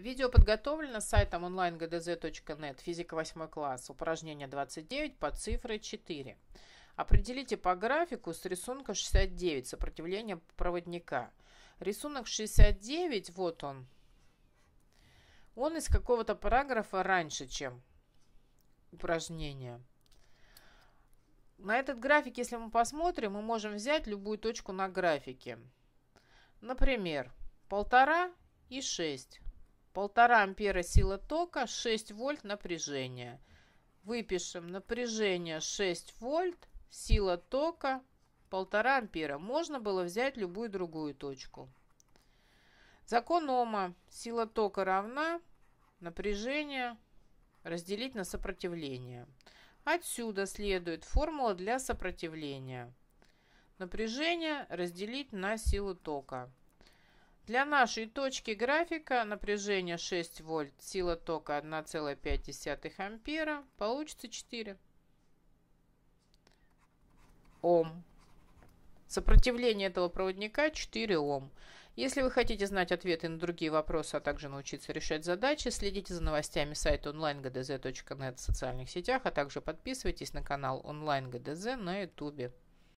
Видео подготовлено сайтом онлайн-гдз.нет, физика 8 класс, упражнение 29 по цифре 4. Определите по графику с рисунка 69 сопротивление проводника. Рисунок 69, вот он, он из какого-то параграфа раньше, чем упражнение. На этот график, если мы посмотрим, мы можем взять любую точку на графике. Например, полтора и 6. 1,5 ампера сила тока, 6 вольт напряжение. Выпишем напряжение 6 вольт, сила тока 1,5 ампера. Можно было взять любую другую точку. Закон Ома. Сила тока равна напряжение разделить на сопротивление. Отсюда следует формула для сопротивления. Напряжение разделить на силу тока. Для нашей точки графика напряжение 6 вольт, сила тока 1,5 ампера, получится 4 Ом. Сопротивление этого проводника 4 Ом. Если вы хотите знать ответы на другие вопросы, а также научиться решать задачи, следите за новостями сайта онлайн.гдз.нет в социальных сетях, а также подписывайтесь на канал онлайн.гдз на ютубе.